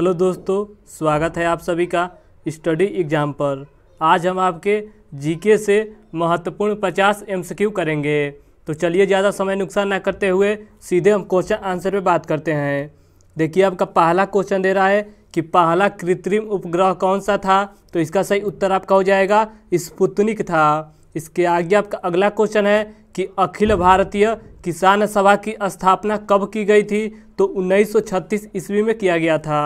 hello दोस्तों स्वागत है आप सभी का स्टडी एग्ज़ाम पर आज हम आपके जीके से महत्वपूर्ण 50 एमसीक्यू करेंगे तो चलिए ज़्यादा समय नुकसान ना करते हुए सीधे हम क्वेश्चन आंसर पे बात करते हैं देखिए आपका पहला क्वेश्चन दे रहा है कि पहला कृत्रिम उपग्रह कौन सा था तो इसका सही उत्तर आपका हो जाएगा स्पुतनिक था इसके आगे आपका अगला क्वेश्चन है कि अखिल भारतीय किसान सभा की स्थापना कब की गई थी तो 1936 ईस्वी में किया गया था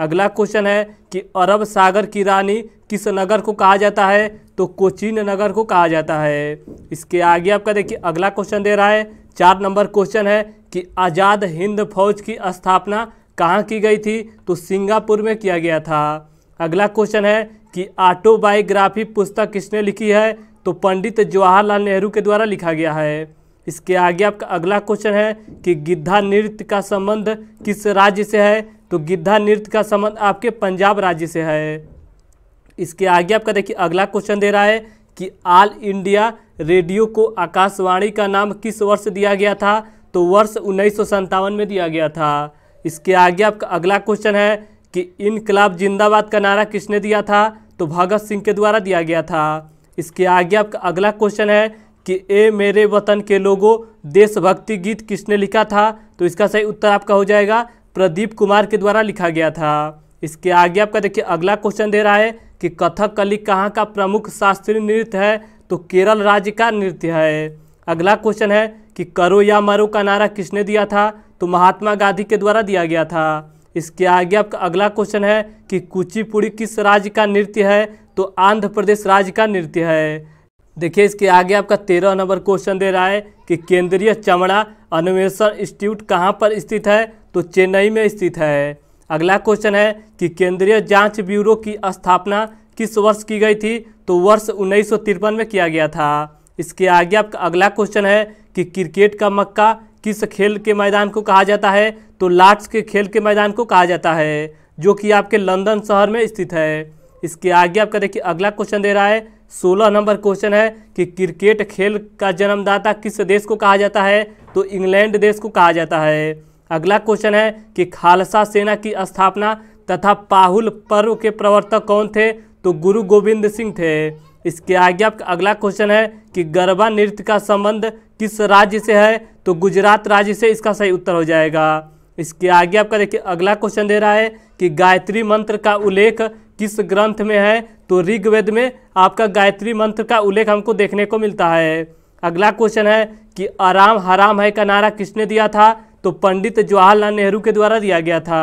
अगला क्वेश्चन है कि अरब सागर की रानी किस नगर को कहा जाता है तो कोचीन नगर को कहा जाता है इसके आगे आपका देखिए अगला क्वेश्चन दे रहा है चार नंबर क्वेश्चन है कि आज़ाद हिंद फौज की स्थापना कहाँ की गई थी तो सिंगापुर में किया गया था अगला क्वेश्चन है कि ऑटोबायोग्राफी पुस्तक किसने लिखी है तो पंडित जवाहरलाल नेहरू के द्वारा लिखा गया है इसके आगे आपका अगला क्वेश्चन है कि गिद्धा नृत्य का संबंध किस राज्य से है तो गिद्धा नृत्य का संबंध आपके पंजाब राज्य से है इसके आगे आपका देखिए अगला क्वेश्चन दे रहा है कि ऑल इंडिया रेडियो को आकाशवाणी का नाम किस वर्ष दिया गया था तो वर्ष उन्नीस में दिया गया था इसके आगे आपका अगला क्वेश्चन है कि इनकलाब जिंदाबाद का नारा किसने दिया था तो भगत सिंह के द्वारा दिया गया था इसके आगे आपका अगला क्वेश्चन है कि ए मेरे वतन के लोगों देशभक्ति गीत किसने लिखा था तो इसका सही उत्तर आपका हो जाएगा प्रदीप कुमार के द्वारा लिखा गया था इसके आगे आपका देखिए अगला क्वेश्चन दे रहा है कि कथक कली कहाँ का प्रमुख शास्त्रीय नृत्य है तो केरल राज्य का नृत्य है अगला क्वेश्चन है कि करो या मरो का नारा किसने दिया था तो महात्मा गांधी के द्वारा दिया गया था इसके आगे आपका अगला क्वेश्चन है कि कुचिपुड़ी किस राज्य का नृत्य है तो आंध्र प्रदेश राज्य का नृत्य है देखिए इसके आगे आपका तेरह नंबर क्वेश्चन दे रहा है कि केंद्रीय चमड़ा अन्वेषण इंस्टीट्यूट कहाँ पर स्थित है तो चेन्नई में स्थित है अगला क्वेश्चन है कि केंद्रीय जांच ब्यूरो की स्थापना किस वर्ष की गई थी तो वर्ष उन्नीस में किया गया था इसके आगे आपका अगला क्वेश्चन है कि क्रिकेट का मक्का किस खेल के मैदान को कहा जाता है तो लाट्स के खेल के मैदान को कहा जाता है जो कि आपके लंदन शहर में स्थित है इसके आगे आपका देखिए अगला क्वेश्चन दे रहा है सोलह नंबर क्वेश्चन है कि क्रिकेट खेल का जन्मदाता किस देश को कहा जाता है तो इंग्लैंड देश को कहा जाता है अगला क्वेश्चन है कि खालसा सेना की स्थापना तथा पाहुल पर्व के प्रवर्तक कौन थे तो गुरु गोविंद सिंह थे इसके आगे आपका अगला क्वेश्चन है कि गरबा नृत्य का संबंध किस राज्य से है तो गुजरात राज्य से इसका सही उत्तर हो जाएगा इसके आगे आपका देखिए अगला क्वेश्चन दे रहा है कि गायत्री मंत्र का उल्लेख किस ग्रंथ में है तो ऋग्वेद में आपका गायत्री मंत्र का उल्लेख हमको देखने को मिलता है अगला क्वेश्चन है कि आराम हराम है का नारा किसने दिया था तो पंडित जवाहरलाल नेहरू के द्वारा दिया गया था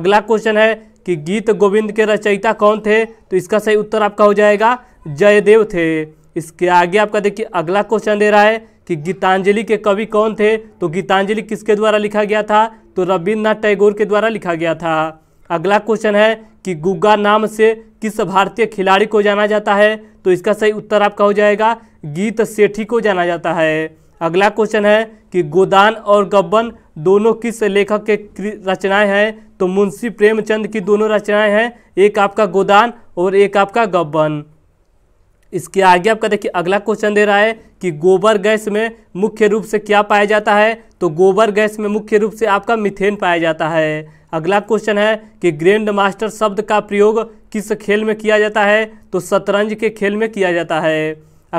अगला क्वेश्चन है कि गीत गोविंद के रचयिता कौन थे तो इसका सही उत्तर आपका हो जाएगा जयदेव थे इसके आगे आपका देखिए अगला क्वेश्चन दे रहा है कि गीतांजलि के कवि कौन थे तो गीतांजलि किसके द्वारा लिखा गया था तो रविन्द्रनाथ टैगोर के द्वारा लिखा गया था अगला क्वेश्चन है कि गुग्गा नाम से किस भारतीय खिलाड़ी को जाना जाता है तो इसका सही उत्तर आपका हो जाएगा गीत सेठी को जाना जाता है अगला क्वेश्चन है कि गोदान और गब्बन दोनों किस लेखक के रचनाएं हैं तो मुंशी प्रेमचंद की दोनों रचनाएं हैं एक आपका गोदान और एक आपका गब्बन इसके आगे आपका देखिए अगला क्वेश्चन दे रहा है कि गोबर गैस में मुख्य रूप से क्या पाया जाता है तो गोबर गैस में मुख्य रूप से आपका मिथेन पाया जाता है अगला क्वेश्चन है कि ग्रैंड मास्टर शब्द का प्रयोग किस खेल में किया जाता है तो शतरंज के खेल में किया जाता है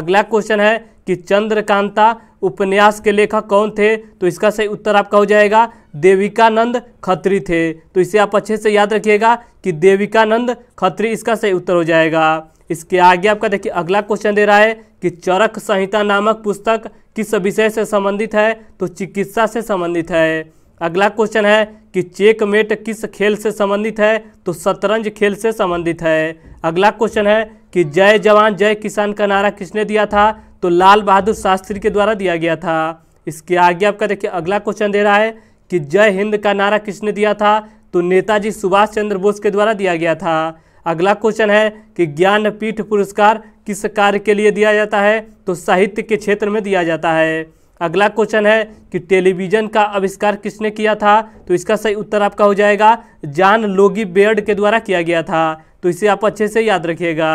अगला क्वेश्चन है कि चंद्रकांता उपन्यास के लेखक कौन थे तो इसका सही उत्तर आपका हो जाएगा देविकानंद खत्री थे तो इसे आप अच्छे से याद रखिएगा कि देविकानंद खत्री इसका सही उत्तर हो जाएगा इसके आगे आपका देखिए अगला क्वेश्चन दे रहा है कि चरक संहिता नामक पुस्तक किस विषय से संबंधित है तो चिकित्सा से संबंधित है अगला क्वेश्चन है कि चेकमेट किस खेल से संबंधित है तो शतरंज खेल से संबंधित है अगला क्वेश्चन है कि जय जवान जय किसान का नारा किसने दिया था तो लाल बहादुर शास्त्री के द्वारा दिया गया था इसके आगे आपका देखिए अगला क्वेश्चन दे रहा है कि जय हिंद का नारा किसने दिया था तो नेताजी सुभाष चंद्र बोस के द्वारा दिया गया था अगला क्वेश्चन है कि ज्ञानपीठ पुरस्कार किस कार्य के लिए दिया जाता है तो साहित्य के क्षेत्र में दिया जाता है अगला क्वेश्चन है कि टेलीविज़न का आविष्कार किसने किया था तो इसका सही उत्तर आपका हो जाएगा जान लोगी बेयर्ड के द्वारा किया गया था तो इसे आप अच्छे से याद रखिएगा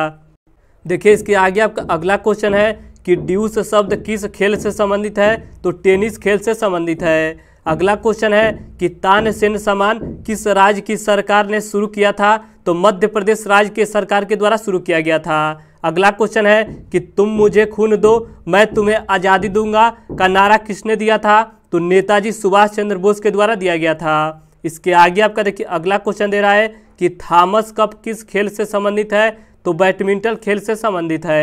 देखिए इसके आगे आपका अगला क्वेश्चन है कि ड्यूस शब्द किस खेल से संबंधित है तो टेनिस खेल से संबंधित है अगला क्वेश्चन है कि तानसेन समान किस राज्य की सरकार ने शुरू किया था तो मध्य प्रदेश राज्य के सरकार के द्वारा शुरू किया गया था अगला क्वेश्चन है कि तुम मुझे खून दो मैं तुम्हें आज़ादी दूंगा का नारा किसने दिया था तो नेताजी सुभाष चंद्र बोस के द्वारा दिया गया था इसके आगे आपका देखिए अगला क्वेश्चन दे रहा है कि थॉमस कप किस खेल से संबंधित है तो बैडमिंटन खेल से संबंधित है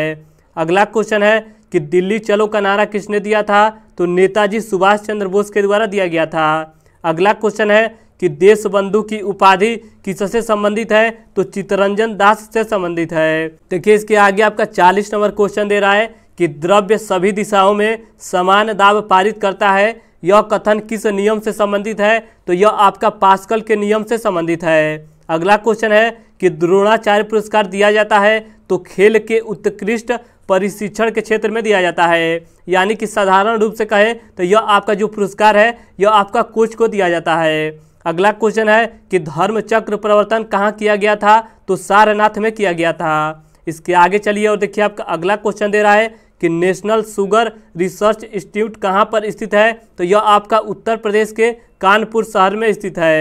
अगला क्वेश्चन है कि दिल्ली चलो का नारा किसने दिया था तो नेताजी सुभाष चंद्र बोस के द्वारा दिया गया था अगला क्वेश्चन है कि देश बंधु की उपाधि किससे संबंधित है तो चितरंजन दास से संबंधित है देखिए इसके आगे आपका 40 नंबर क्वेश्चन दे रहा है कि द्रव्य सभी दिशाओं में समान दाब पारित करता है यह कथन किस नियम से संबंधित है तो यह आपका पास्कल के नियम से संबंधित है अगला क्वेश्चन है कि द्रोणाचार्य पुरस्कार दिया जाता है तो खेल के उत्कृष्ट परिशिक्षण के क्षेत्र में दिया जाता है यानी कि साधारण रूप से कहें तो यह आपका जो पुरस्कार है यह आपका कोच को दिया जाता है अगला क्वेश्चन है कि धर्म चक्र प्रवर्तन कहाँ किया गया था तो सारनाथ में किया गया था इसके आगे चलिए और देखिए आपका अगला क्वेश्चन दे रहा है कि नेशनल शुगर रिसर्च इंस्टीट्यूट कहाँ पर स्थित है तो यह आपका उत्तर प्रदेश के कानपुर शहर में स्थित है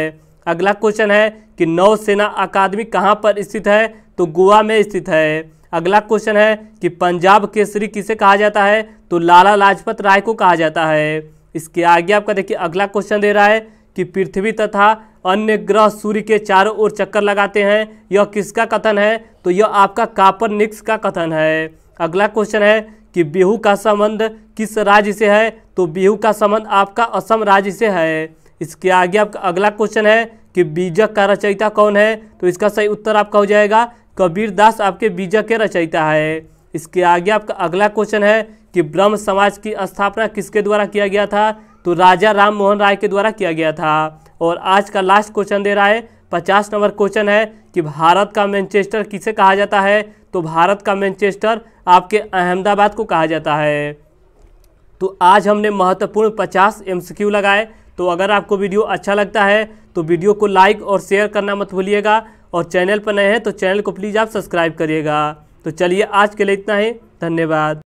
अगला क्वेश्चन है कि नौसेना अकादमी कहाँ पर स्थित है तो गोवा में स्थित है अगला क्वेश्चन है कि पंजाब केसरी किसे कहा जाता है तो लाला लाजपत राय को कहा जाता है इसके आगे आपका देखिए अगला क्वेश्चन दे रहा है कि पृथ्वी तथा अन्य ग्रह सूर्य के चारों ओर चक्कर लगाते हैं यह किसका कथन है तो यह आपका कापर निक्स का कथन है अगला क्वेश्चन है कि बिहू का संबंध किस राज्य से है तो बिहू का संबंध आपका असम राज्य से है इसके आगे आपका अगला क्वेश्चन है कि बीजक का रचयिता कौन है तो इसका सही उत्तर आपका हो जाएगा कबीरदास आपके बीजा के रचयिता है इसके आगे आपका अगला क्वेश्चन है कि ब्रह्म समाज की स्थापना किसके द्वारा किया गया था तो राजा राम मोहन राय के द्वारा किया गया था और आज का लास्ट क्वेश्चन दे रहा है पचास नंबर क्वेश्चन है कि भारत का मैनचेस्टर किसे कहा जाता है तो भारत का मैनचेस्टर आपके अहमदाबाद को कहा जाता है तो आज हमने महत्वपूर्ण पचास एम लगाए तो अगर आपको वीडियो अच्छा लगता है तो वीडियो को लाइक और शेयर करना मत भूलिएगा और चैनल पर नए हैं तो चैनल को प्लीज़ आप सब्सक्राइब करिएगा तो चलिए आज के लिए इतना ही धन्यवाद